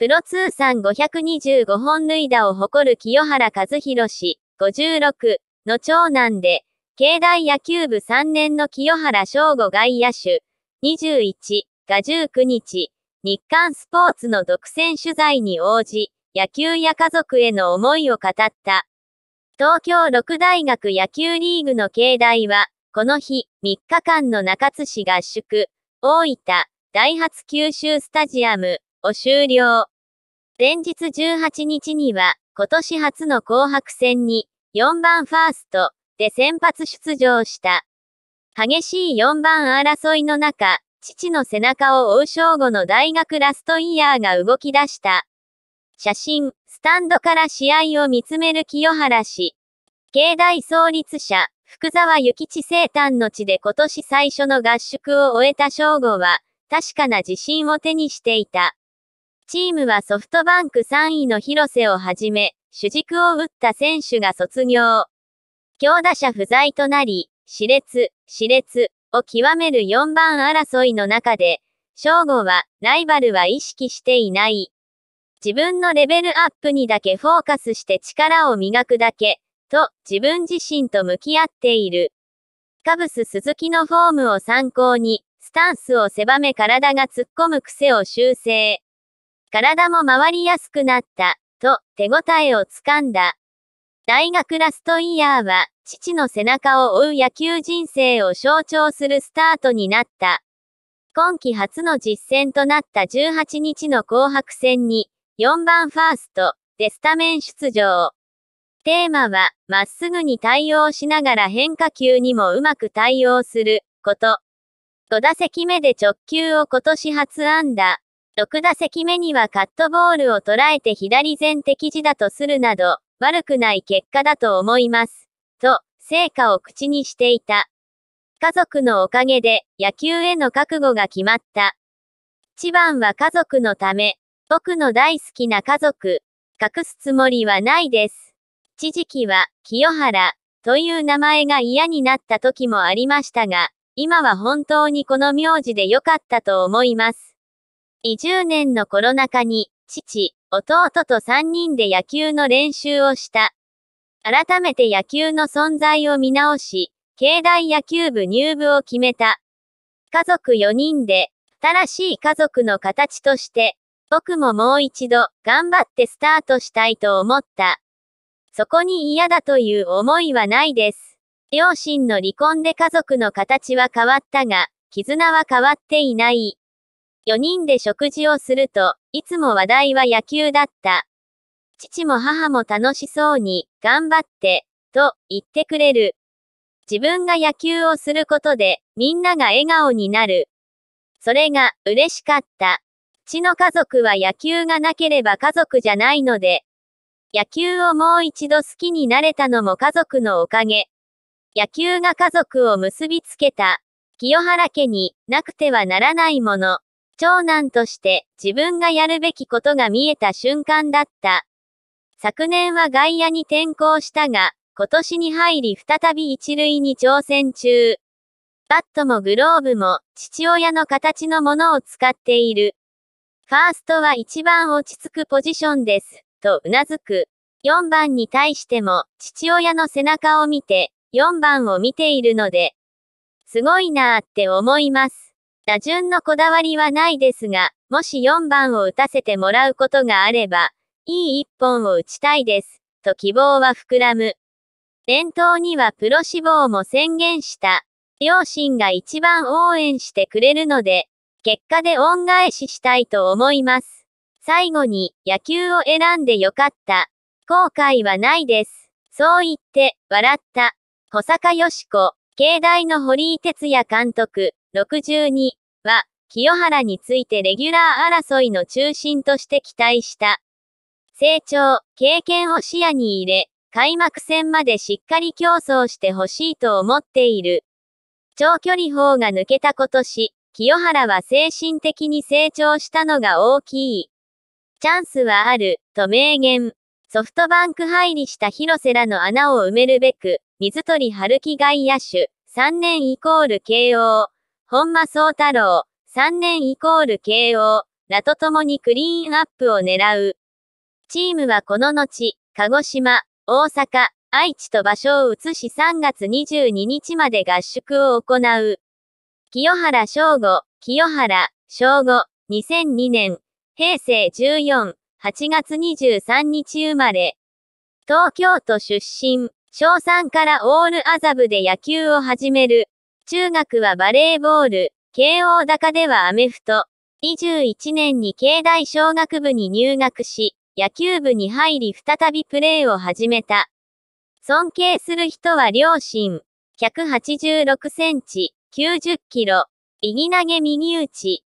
プロ通算525本塁打を誇る清原和博氏、56の長男で、境大野球部3年の清原翔吾外野手、21が19日、日刊スポーツの独占取材に応じ、野球や家族への思いを語った。東京六大学野球リーグの境内は、この日、3日間の中津市合宿、大分、大発九州スタジアムを終了。前日18日には、今年初の紅白戦に、4番ファーストで先発出場した。激しい4番争いの中、父の背中を追う正午の大学ラストイヤーが動き出した。写真、スタンドから試合を見つめる清原氏。境内創立者、福沢諭吉生誕の地で今年最初の合宿を終えた正午は、確かな自信を手にしていた。チームはソフトバンク3位の広瀬をはじめ、主軸を打った選手が卒業。強打者不在となり、熾烈、熾烈を極める4番争いの中で、正吾は、ライバルは意識していない。自分のレベルアップにだけフォーカスして力を磨くだけ、と、自分自身と向き合っている。カブス鈴木のフォームを参考に、スタンスを狭め体が突っ込む癖を修正。体も回りやすくなった、と手応えをつかんだ。大学ラストイヤーは、父の背中を追う野球人生を象徴するスタートになった。今季初の実戦となった18日の紅白戦に、4番ファースト、デスタメン出場。テーマは、まっすぐに対応しながら変化球にもうまく対応すること。5打席目で直球を今年初安打、6打席目にはカットボールを捉えて左前敵時だとするなど、悪くない結果だと思います。と、成果を口にしていた。家族のおかげで、野球への覚悟が決まった。一番は家族のため、僕の大好きな家族、隠すつもりはないです。一時期は、清原、という名前が嫌になった時もありましたが、今は本当にこの名字で良かったと思います。20年のコロナ禍に、父、弟と3人で野球の練習をした。改めて野球の存在を見直し、境内野球部入部を決めた。家族4人で、新しい家族の形として、僕ももう一度、頑張ってスタートしたいと思った。そこに嫌だという思いはないです。両親の離婚で家族の形は変わったが、絆は変わっていない。4人で食事をすると、いつも話題は野球だった。父も母も楽しそうに、頑張って、と言ってくれる。自分が野球をすることで、みんなが笑顔になる。それが嬉しかった。父の家族は野球がなければ家族じゃないので、野球をもう一度好きになれたのも家族のおかげ。野球が家族を結びつけた。清原家になくてはならないもの。長男として自分がやるべきことが見えた瞬間だった。昨年は外野に転向したが、今年に入り再び一塁に挑戦中。バットもグローブも父親の形のものを使っている。ファーストは一番落ち着くポジションです、と頷く。4番に対しても父親の背中を見て、4番を見ているので、すごいなーって思います。打順のこだわりはないですが、もし4番を打たせてもらうことがあれば、いい一本を打ちたいです、と希望は膨らむ。伝統にはプロ志望も宣言した。両親が一番応援してくれるので、結果で恩返ししたいと思います。最後に、野球を選んでよかった。後悔はないです。そう言って、笑った。小坂よしこ。慶大の堀井哲也監督、62は、清原についてレギュラー争いの中心として期待した。成長、経験を視野に入れ、開幕戦までしっかり競争してほしいと思っている。長距離砲が抜けた今年、清原は精神的に成長したのが大きい。チャンスはある、と明言。ソフトバンク入りした広瀬らの穴を埋めるべく、水鳥春樹外野手、3年イコール慶応、本間宗太郎、3年イコール慶応、らとともにクリーンアップを狙う。チームはこの後、鹿児島、大阪、愛知と場所を移し3月22日まで合宿を行う。清原翔吾、清原、翔吾、2002年、平成14、8月23日生まれ。東京都出身。小3からオールアザブで野球を始める。中学はバレーボール、慶応高ではアメフト。21年に慶大小学部に入学し、野球部に入り再びプレーを始めた。尊敬する人は両親。186センチ、90キロ。右投げ右打ち。